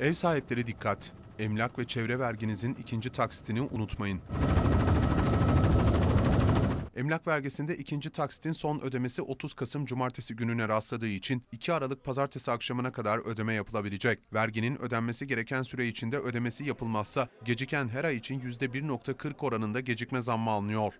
Ev sahipleri dikkat. Emlak ve çevre verginizin ikinci taksitini unutmayın. Emlak vergisinde ikinci taksitin son ödemesi 30 Kasım Cumartesi gününe rastladığı için 2 Aralık Pazartesi akşamına kadar ödeme yapılabilecek. Verginin ödenmesi gereken süre içinde ödemesi yapılmazsa geciken her ay için %1.40 oranında gecikme zammı alınıyor.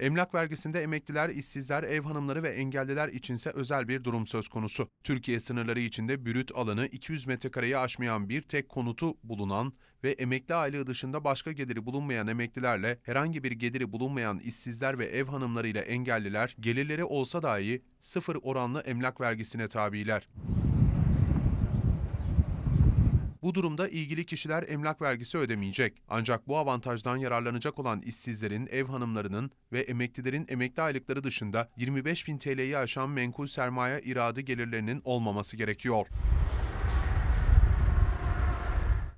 Emlak vergisinde emekliler, işsizler, ev hanımları ve engelliler içinse özel bir durum söz konusu. Türkiye sınırları içinde bürüt alanı 200 metrekareyi aşmayan bir tek konutu bulunan ve emekli aile dışında başka geliri bulunmayan emeklilerle herhangi bir geliri bulunmayan işsizler ve ev hanımlarıyla engelliler gelirleri olsa dahi sıfır oranlı emlak vergisine tabiler. Bu durumda ilgili kişiler emlak vergisi ödemeyecek. Ancak bu avantajdan yararlanacak olan işsizlerin, ev hanımlarının ve emeklilerin emekli aylıkları dışında 25 bin TL'yi aşan menkul sermaye iradı gelirlerinin olmaması gerekiyor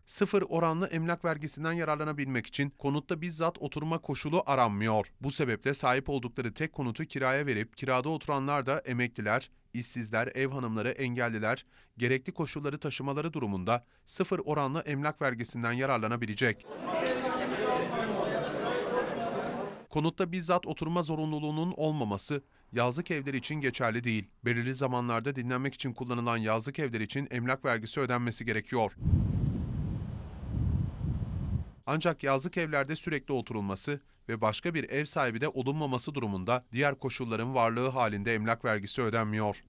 sıfır oranlı emlak vergisinden yararlanabilmek için konutta bizzat oturma koşulu aranmıyor. Bu sebeple sahip oldukları tek konutu kiraya verip kirada oturanlar da emekliler, İşsizler, ev hanımları, engelliler gerekli koşulları taşımaları durumunda sıfır oranlı emlak vergisinden yararlanabilecek. Konutta bizzat oturma zorunluluğunun olmaması yazlık evler için geçerli değil. Belirli zamanlarda dinlenmek için kullanılan yazlık evler için emlak vergisi ödenmesi gerekiyor. Ancak yazlık evlerde sürekli oturulması ve başka bir ev sahibi de olunmaması durumunda diğer koşulların varlığı halinde emlak vergisi ödenmiyor.